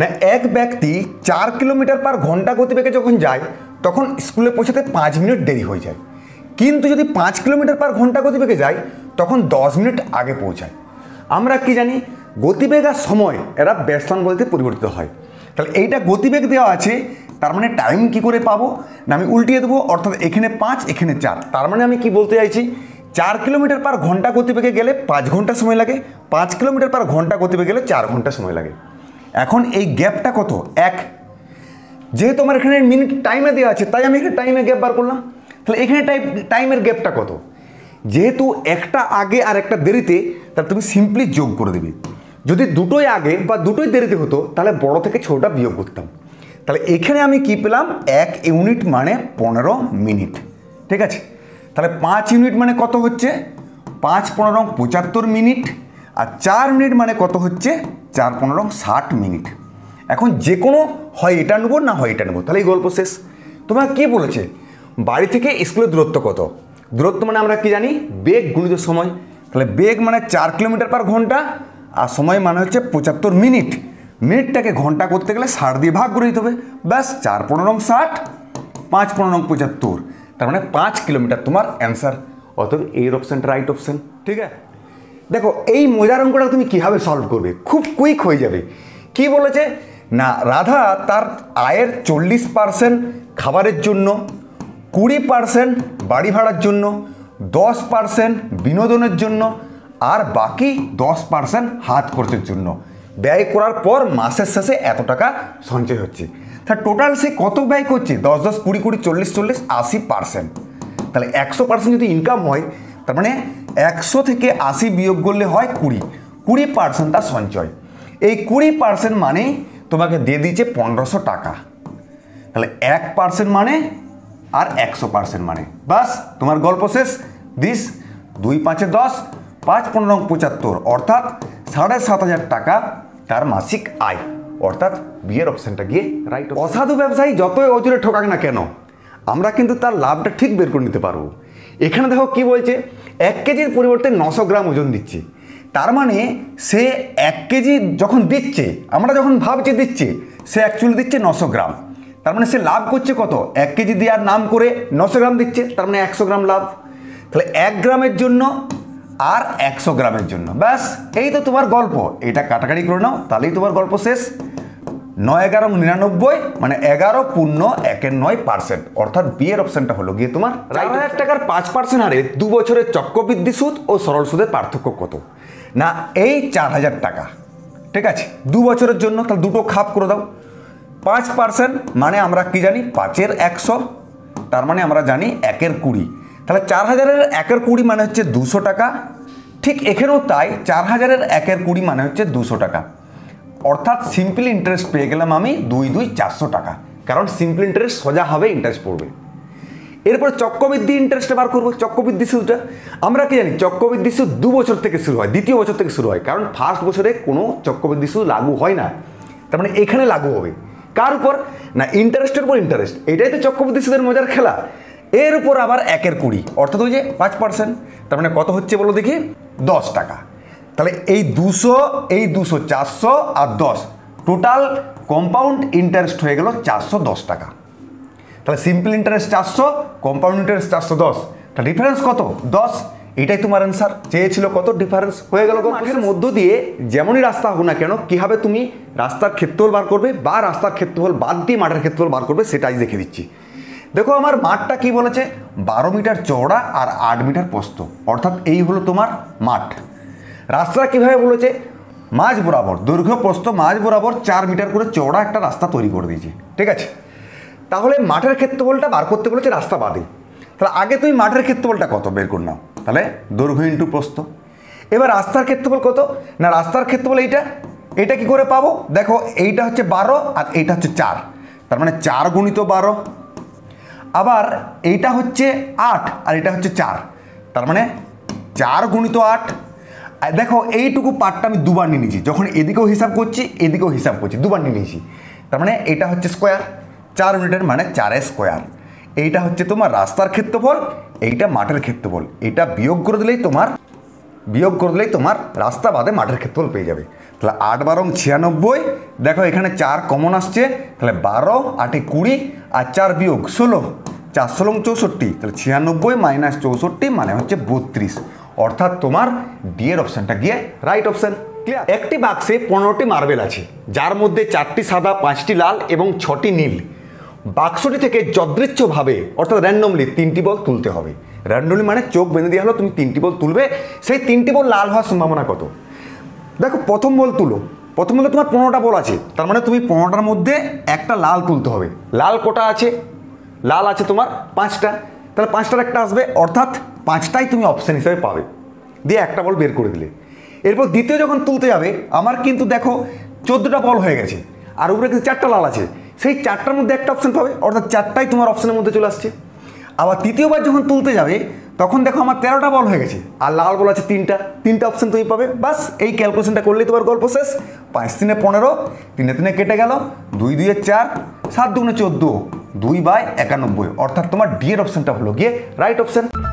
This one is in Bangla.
না এক ব্যক্তি চার কিলোমিটার পার ঘন্টা গতিবেগে যখন যায় তখন স্কুলে পৌঁছাতে পাঁচ মিনিট দেরি হয়ে যায় কিন্তু যদি পাঁচ কিলোমিটার পার ঘন্টা গতিবেগে যায় তখন দশ মিনিট আগে পৌঁছায় আমরা কি জানি গতিবেগ আর সময় এরা ব্যস্তন বলতে পরিবর্তিত হয় তাহলে এইটা গতিবেগ দেওয়া আছে তার মানে টাইম কি করে পাবো না আমি উল্টিয়ে দেবো অর্থাৎ এখানে পাঁচ এখানে চার তার মানে আমি কি বলতে চাইছি চার কিলোমিটার পার ঘন্টা গতিবেগে গেলে পাঁচ ঘন্টা সময় লাগে পাঁচ কিলোমিটার পার ঘন্টা গতিবেগে গেলে চার ঘন্টা সময় লাগে এখন এই গ্যাপটা কত এক যেহেতু আমার এখানে মিনিট টাইমে দেওয়া আছে তাই আমি এখানে টাইমে গ্যাপ বার করলাম তাহলে এখানে টাইম টাইমের গ্যাপটা কত যেহেতু একটা আগে আর একটা দেরিতে তাহলে তুমি সিম্পলি যোগ করে দেবে যদি দুটোই আগে বা দুটোই দেরিতে হতো তাহলে বড় থেকে ছোটটা বিয়োগ করতাম তাহলে এখানে আমি কি পেলাম এক ইউনিট মানে পনেরো মিনিট ঠিক আছে তাহলে পাঁচ ইউনিট মানে কত হচ্ছে পাঁচ পনেরো পঁচাত্তর মিনিট আর চার মিনিট মানে কত হচ্ছে চার পনেরো ষাট মিনিট এখন যে কোনো হয় এটা নেবো না হয় এটা নেবো তাহলে এই গল্প শেষ তোমার কি বলেছে বাড়ি থেকে স্কুলের দূরত্ব কত দূরত্ব মানে আমরা কি জানি বেগ গুণিত সময় তাহলে বেগ মানে চার কিলোমিটার পার ঘন্টা আর সময় মানে হচ্ছে পঁচাত্তর মিনিট মিনিটটাকে ঘন্টা করতে গেলে ষাট দিয়ে ভাগ করে দিতে হবে ব্যাস চার পনেরো ষাট পাঁচ পনেরো পঁচাত্তর তার মানে পাঁচ কিলোমিটার তোমার অ্যান্সার অর্থাৎ এর অপশানটা রাইট অপশান ঠিক আছে দেখো এই মজার অঙ্কটা তুমি কীভাবে সলভ করবে খুব কুইক হয়ে যাবে কি বলেছে না রাধা তার আয়ের চল্লিশ পার্সেন্ট খাবারের জন্য কুড়ি পার্সেন্ট বাড়ি ভাড়ার জন্য দশ পার্সেন্ট বিনোদনের জন্য আর বাকি দশ পার্সেন্ট হাত খরচের জন্য ব্যয় করার পর মাসের শেষে এত টাকা সঞ্চয় হচ্ছে তা টোটাল সে কত ব্যয় করছে দশ দশ কুড়ি কুড়ি চল্লিশ চল্লিশ আশি পার্সেন্ট তাহলে একশো পার্সেন্ট যদি ইনকাম হয় তার মানে একশো থেকে আশি বিয়োগ করলে হয় কুড়ি কুড়ি পার্সেন্ট তার সঞ্চয় এই কুড়ি পার্সেন্ট মানেই তোমাকে দিয়ে দিচ্ছে পনেরোশো টাকা তাহলে এক পার্সেন্ট মানে আর একশো পার্সেন্ট মানে বাস তোমার গল্প শেষ দিস দুই পাঁচে দশ পাঁচ পনেরো পঁচাত্তর অর্থাৎ সাড়ে সাত হাজার টাকা তার মাসিক আয় অর্থাৎ বিয়ের অপশানটা গিয়ে রাইট অসাধু ব্যবসায়ী যতই অজুরে ঠকাক না কেন আমরা কিন্তু তার লাভটা ঠিক বের করে নিতে পারবো এখানে দেখো কি বলছে এক কেজির পরিবর্তে নশো গ্রাম ওজন দিচ্ছে তার মানে সে এক কেজি যখন দিচ্ছে আমরা যখন ভাবছি দিচ্ছে সে অ্যাকচুয়ালি দিচ্ছে নশো গ্রাম তার মানে সে লাভ করছে কত এক কেজি দেওয়ার নাম করে নশো গ্রাম দিচ্ছে তার মানে একশো গ্রাম লাভ তাহলে এক গ্রামের জন্য আর একশো গ্রামের জন্য ব্যাস এই তো তোমার গল্প এটা কাটাকাটি করে নাও তাহলেই তোমার গল্প শেষ নয় এগারো নিরানব্বই মানে এগারো পূর্ণ একের নয় পার্সেন্ট অর্থাৎ বিয়ের অপশনটা হলো গিয়ে তোমার চার হাজার টাকার পাঁচ পার্সেন্ট হারে দু বছরের চক্রবৃদ্ধি সুদ ও সরল সুদের পার্থক্য কত না এই চার হাজার টাকা ঠিক আছে দু বছরের জন্য তাহলে দুটো খাপ করে দাও পাঁচ পার্সেন্ট মানে আমরা কি জানি পাঁচের একশো তার মানে আমরা জানি একের কুড়ি তাহলে চার হাজারের একের কুড়ি মানে হচ্ছে দুশো টাকা ঠিক এখানেও তাই চার হাজারের একের কুড়ি মানে হচ্ছে দুশো টাকা অর্থাৎ সিম্পল ইন্টারেস্ট পেয়ে গেলাম আমি দুই দুই চারশো টাকা কারণ সিম্পল ইন্টারেস্ট সোজা হবে ইন্টারেস্ট পড়বে এরপর চক্রবৃদ্ধি ইন্টারেস্টে বার করবো চক্রবৃদ্ধি সুদটা আমরা কি জানি চক্রবৃদ্ধি সুদ দু বছর থেকে শুরু হয় দ্বিতীয় বছর থেকে শুরু হয় কারণ ফার্স্ট বছরে কোনো চক্রবৃদ্ধি সুদ লাগু হয় না তার মানে এখানে লাগু হবে কার উপর না ইন্টারেস্টের উপর ইন্টারেস্ট এটাই তো চক্রবৃদ্ধি সুদের মজার খেলা এর উপর আবার একের কুড়ি অর্থাৎ ওই যে পাঁচ পার্সেন্ট তার মানে কত হচ্ছে বলো দেখি দশ টাকা তাহলে এই দুশো এই দুশো চারশো আর দশ টোটাল কম্পাউন্ড ইন্টারেস্ট হয়ে গেল চারশো দশ টাকা তাহলে সিম্পল ইন্টারেস্ট চারশো কম্পাউন্ড ইন্টারেস্ট চারশো দশ তাহলে ডিফারেন্স কত দশ এটাই তোমার অ্যান্সার চেয়েছিল কত ডিফারেন্স হয়ে গেল গল্পের মধ্য দিয়ে যেমনই রাস্তা হোক না কেন কীভাবে তুমি রাস্তার ক্ষেত্রফল বার করবে বা রাস্তার ক্ষেত্রফল বাদ দিয়ে মাঠের ক্ষেত্রফল বার করবে সেটাই দেখে দিচ্ছি দেখো আমার মাঠটা কি বলেছে বারো মিটার চওড়া আর আট মিটার প্রস্ত অর্থাৎ এই হলো তোমার মাঠ রাস্তা কীভাবে বলেছে মাঝ বরাবর দৈর্ঘ্য প্রস্ত মাঝ বরাবর চার মিটার করে চওড়া একটা রাস্তা তৈরি করে দিয়েছে ঠিক আছে তাহলে মাঠের ক্ষেত্রফলটা বার করতে বলেছে রাস্তা বাদে তাহলে আগে তুমি মাঠের ক্ষেত্রফলটা কত বের করে নাও তাহলে দৈর্ঘ্য ইন্টু প্রস্ত এবার রাস্তার ক্ষেত্রফল কত না রাস্তার ক্ষেত্রফল এইটা এটা কি করে পাবো দেখো এইটা হচ্ছে বারো আর এইটা হচ্ছে চার তার মানে চার গুণিত বারো আবার এইটা হচ্ছে আট আর এটা হচ্ছে চার তার মানে চার গুণিত আট আর দেখো এইটুকু পার্টটা আমি দুবার নিয়ে নিয়েছি যখন এদিকেও হিসাব করছি এদিকেও হিসাব করছি দুবার নিয়ে নিয়েছি তার মানে এটা হচ্ছে স্কোয়ার চার ইউনিটের মানে চারে স্কোয়ার এইটা হচ্ছে তোমার রাস্তার ক্ষেত্রফল এইটা মাঠের ক্ষেত্রফল এটা বিয়োগ করে দিলেই তোমার বিয়োগ করে দিলেই তোমার রাস্তা বাদে মাঠের ক্ষেত্রফল পেয়ে যাবে তাহলে আট বারো ছিয়ানব্বই দেখো এখানে চার কমন আসছে তাহলে বারো আটে কুড়ি আর চার বিয়োগ ষোলো চারশো লং চৌষট্টি তাহলে ছিয়ানব্বই মাইনাস চৌষট্টি মানে হচ্ছে বত্রিশ অর্থাৎ তোমার ডিয়ের অপশানটা গিয়ে রাইট অপশান ক্লিয়ার একটি বাক্সে পনেরোটি মার্বেল আছে যার মধ্যে চারটি সাদা পাঁচটি লাল এবং ছটি নীল বাক্সটি থেকে যদৃচ্ছভাবে অর্থাৎ র্যান্ডমলি তিনটি বল তুলতে হবে র্যান্ডমলি মানে চোখ বেঁধে দেওয়া হলো তুমি তিনটি বল তুলবে সেই তিনটি বল লাল হওয়ার সম্ভাবনা কত দেখো প্রথম বল তুলো প্রথম বলে তোমার পনেরোটা বল আছে তার মানে তুমি পনেরোটার মধ্যে একটা লাল তুলতে হবে লাল কোটা আছে লাল আছে তোমার পাঁচটা তাহলে পাঁচটার একটা আসবে অর্থাৎ পাঁচটাই তুমি অপশান হিসেবে পাবে দিয়ে একটা বল বের করে দিলে এরপর দ্বিতীয় যখন তুলতে যাবে আমার কিন্তু দেখো চোদ্দোটা বল হয়ে গেছে আর উপরে কিন্তু চারটা লাল আছে সেই চারটার মধ্যে একটা অপশান পাবে অর্থাৎ চারটাই তোমার অপশানের মধ্যে চলে আসছে আবার তৃতীয়বার যখন তুলতে যাবে তখন দেখো আমার তেরোটা বল হয়ে গেছে আর লাল বল আছে তিনটা তিনটা অপশান তুমি পাবে বাস এই ক্যালকুলেশনটা করলেই তোমার গল্প শেষ পাঁচ তিনে পনেরো তিনে তিনে কেটে গেল দুই দুয়ে চার সাত দুগুণে চোদ্দো দুই বাই একানব্বই অর্থাৎ তোমার ডি এর অপশনটা হলো গিয়ে রাইট অপশন